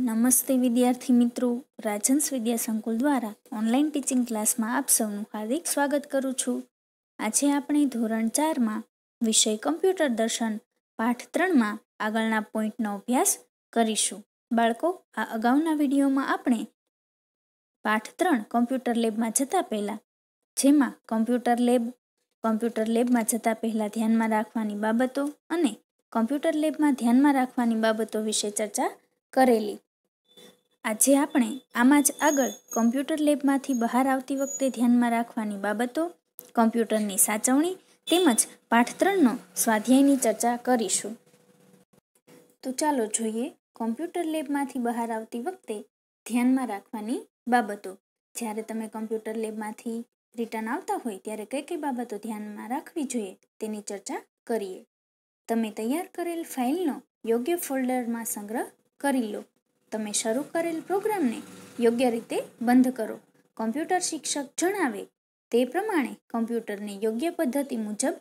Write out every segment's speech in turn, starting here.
નમસ્તે વિદ્યાર્થી મિત્રો રાજન્સ વિદ્યા સંકુલ દ્વારા ઓનલાઈન ટીચિંગ ક્લાસમાં આપ સૌનું હાર્દિક સ્વાગત કરું છું આજે આપણે ધોરણ ચારમાં વિષય કમ્પ્યુટર દર્શન પાઠ ત્રણમાં આગળના પોઈન્ટનો અભ્યાસ કરીશું બાળકો આ અગાઉના વિડીયોમાં આપણે પાઠ ત્રણ કોમ્પ્યુટર લેબમાં જતાં પહેલાં જેમાં કોમ્પ્યુટર લેબ કોમ્પ્યુટર લેબમાં જતાં પહેલાં ધ્યાનમાં રાખવાની બાબતો અને કોમ્પ્યુટર લેબમાં ધ્યાનમાં રાખવાની બાબતો વિશે ચર્ચા કરેલી આજે આપણે આમાં જ આગળ કોમ્પ્યુટર લેબમાંથી બહાર આવતી વખતે ધ્યાનમાં રાખવાની બાબતો કોમ્પ્યુટરની સાચવણી તેમજ પાઠ ત્રણનો સ્વાધ્યાયની ચર્ચા કરીશું તો ચાલો જોઈએ કોમ્પ્યુટર લેબમાંથી બહાર આવતી વખતે ધ્યાનમાં રાખવાની બાબતો જ્યારે તમે કોમ્પ્યુટર લેબમાંથી રિટર્ન આવતા હોય ત્યારે કઈ કઈ બાબતો ધ્યાનમાં રાખવી જોઈએ તેની ચર્ચા કરીએ તમે તૈયાર કરેલ ફાઇલનો યોગ્ય ફોલ્ડરમાં સંગ્રહ કરી લો તમે શરૂ કરેલ પ્રોગ્રામને યોગ્ય રીતે બંધ કરો કમ્પ્યુટર શિક્ષક જણાવે તે પ્રમાણે કમ્પ્યુટરને યોગ્ય પદ્ધતિ મુજબ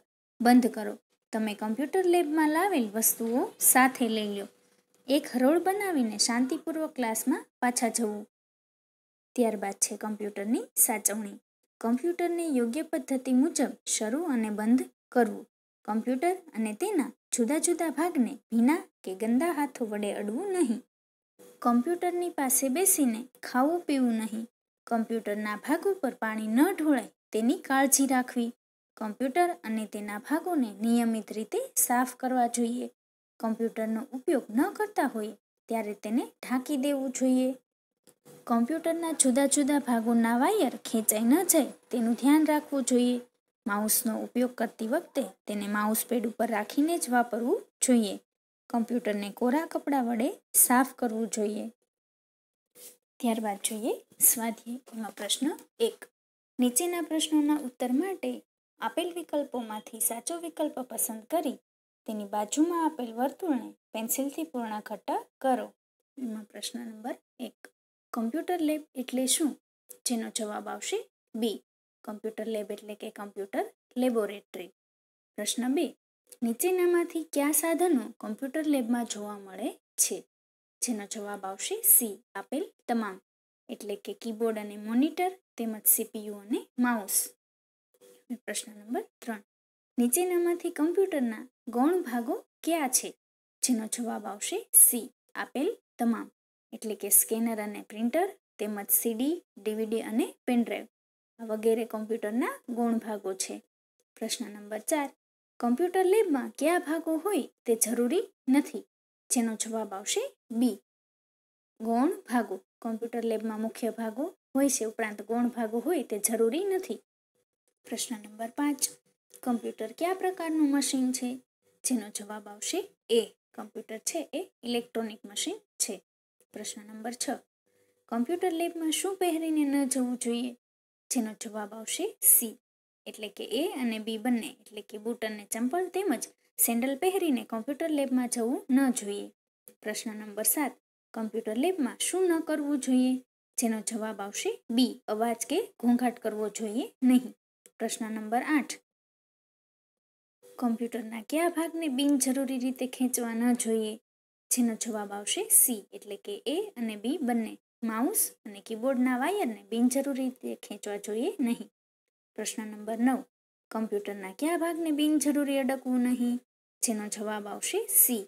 બંધ કરો તમે કમ્પ્યુટર લેબમાં લાવેલ વસ્તુઓ સાથે લઈ લો એક હરોળ બનાવીને શાંતિપૂર્વક ક્લાસમાં પાછા જવું ત્યારબાદ છે કમ્પ્યુટરની સાચવણી કમ્પ્યુટરને યોગ્ય પદ્ધતિ મુજબ શરૂ અને બંધ કરવું કમ્પ્યુટર અને તેના જુદા જુદા ભાગને ભીના કે ગંદા હાથો વડે અડવું નહીં કમ્પ્યુટરની પાસે બેસીને ખાવું પીવું નહીં કોમ્પ્યુટરના ભાગ ઉપર પાણી ન ઢોળાય તેની કાળજી રાખવી કોમ્પ્યુટર અને તેના ભાગોને નિયમિત રીતે સાફ કરવા જોઈએ કોમ્પ્યુટરનો ઉપયોગ ન કરતા હોઈએ ત્યારે તેને ઢાંકી દેવું જોઈએ કોમ્પ્યુટરના જુદા જુદા ભાગોના વાયર ખેંચાઈ ન જાય તેનું ધ્યાન રાખવું જોઈએ માઉસનો ઉપયોગ કરતી વખતે તેને માઉસ પેડ ઉપર રાખીને જ વાપરવું જોઈએ કમ્પ્યુટરને કોરા કપડાં વડે સાફ કરવું જોઈએ ત્યારબાદ જોઈએ સ્વાધ્યાયનો પ્રશ્ન એક નીચેના પ્રશ્નોના ઉત્તર માટે આપેલ વિકલ્પોમાંથી સાચો વિકલ્પ પસંદ કરી તેની બાજુમાં આપેલ વર્તુળને પેન્સિલથી પૂર્ણ ઘટા કરો એમાં પ્રશ્ન નંબર એક કમ્પ્યુટર લેબ એટલે શું જેનો જવાબ આવશે બી કમ્પ્યુટર લેબ એટલે કે કમ્પ્યુટર લેબોરેટરી પ્રશ્ન બે નીચેનામાંથી કયા સાધનો કમ્પ્યુટર લેબમાં જોવા મળે છે જેનો જવાબ આવશે સી આપેલ તમામ એટલે કે કીબોર્ડ અને મોનિટર તેમજ સીપીયુ અને માઉસ પ્રશ્ન નંબર ત્રણ નીચેનામાંથી કમ્પ્યુટરના ગૌણ ભાગો કયા છે જેનો જવાબ આવશે સી આપેલ તમામ એટલે કે સ્કેનર અને પ્રિન્ટર તેમજ સીડી ડીવીડી અને પેનડ્રાઈવ વગેરે કોમ્પ્યુટરના ગુણ ભાગો છે પ્રશ્ન નંબર ચાર કોમ્પ્યુટર લેબમાં કયા ભાગો હોય તે જરૂરી નથી જેનો જવાબ આવશે બી ગૌણ ભાગો કોમ્પ્યુટર લેબમાં મુખ્ય ભાગો હોય છે ઉપરાંત ગૌણ ભાગો હોય તે જરૂરી નથી પ્રશ્ન નંબર પાંચ કોમ્પ્યુટર કયા પ્રકારનું મશીન છે જેનો જવાબ આવશે એ કોમ્પ્યુટર છે એ ઇલેક્ટ્રોનિક મશીન છે પ્રશ્ન નંબર છ કોમ્પ્યુટર લેબમાં શું પહેરીને ન જવું જોઈએ જેનો જવાબ આવશે સી એટલે કે એ અને બી બંને એટલે કે બૂટ અને ચંપલ તેમજ સેન્ડલ પહેરીને કોમ્પ્યુટર લેબમાં જવું ન જોઈએ પ્રશ્ન નંબર સાત કોમ્પ્યુટર લેબમાં શું ન કરવું જોઈએ જેનો જવાબ આવશે બી અવાજ કે ઘોંઘાટ કરવો જોઈએ નહીં પ્રશ્ન નંબર આઠ કોમ્પ્યુટરના કયા ભાગને બિનજરૂરી રીતે ખેંચવા ન જોઈએ જેનો જવાબ આવશે સી એટલે કે એ અને બી બંને માઉસ અને કીબોર્ડના વાયરને બિનજરૂરી રીતે ખેંચવા જોઈએ નહીં પ્રશ્ન નંબર નવ કમ્પ્યુટરના કયા ભાગને બિનજરૂરી અડકવું નહીં જેનો જવાબ આવશે સી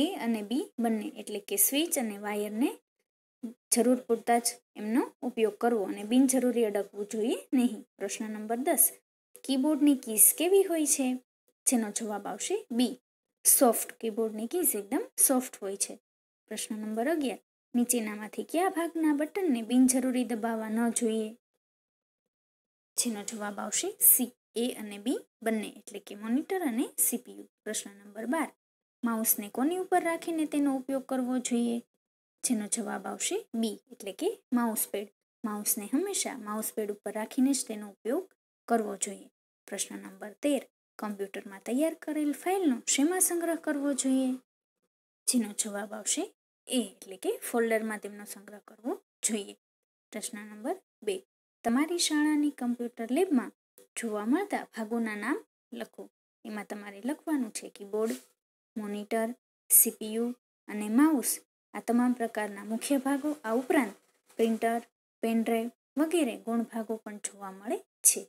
એ અને બી બંને એટલે કે સ્વિચ અને વાયરને જરૂર પૂરતા જ એમનો ઉપયોગ કરવો અને બિનજરૂરી અડકવું જોઈએ નહીં પ્રશ્ન નંબર દસ કીબોર્ડની કીસ કેવી હોય છે જેનો જવાબ આવશે બી સોફ્ટ કીબોર્ડની કીસ એકદમ સોફ્ટ હોય છે પ્રશ્ન નંબર અગિયાર નીચેનામાંથી કયા ભાગના બટનને બિનજરૂરી દબાવવા ન જોઈએ જેનો જવાબ આવશે સી એ અને બી બંને એટલે કે મોનિટર અને સીપીયુ પ્રશ્ન નંબર બાર માઉસને કોની ઉપર રાખીને તેનો ઉપયોગ કરવો જોઈએ જેનો જવાબ આવશે બી એટલે કે માઉસ પેડ માઉસને હંમેશા માઉસપેડ ઉપર રાખીને જ તેનો ઉપયોગ કરવો જોઈએ પ્રશ્ન નંબર તેર કમ્પ્યુટરમાં તૈયાર કરેલ ફાઇલનો શેમાં સંગ્રહ કરવો જોઈએ જેનો જવાબ આવશે એ એટલે કે ફોલ્ડરમાં તેમનો સંગ્રહ કરવો જોઈએ પ્રશ્ન નંબર બે તમારી શાળાની કમ્પ્યુટર લેબમાં જોવા મળતા ભાગોના નામ લખો એમાં તમારે લખવાનું છે કીબોર્ડ મોનિટર સીપીયુ અને માઉસ આ તમામ પ્રકારના મુખ્ય ભાગો આ ઉપરાંત પ્રિન્ટર પેનડ્રાઈવ વગેરે ગુણભાગો પણ જોવા મળે છે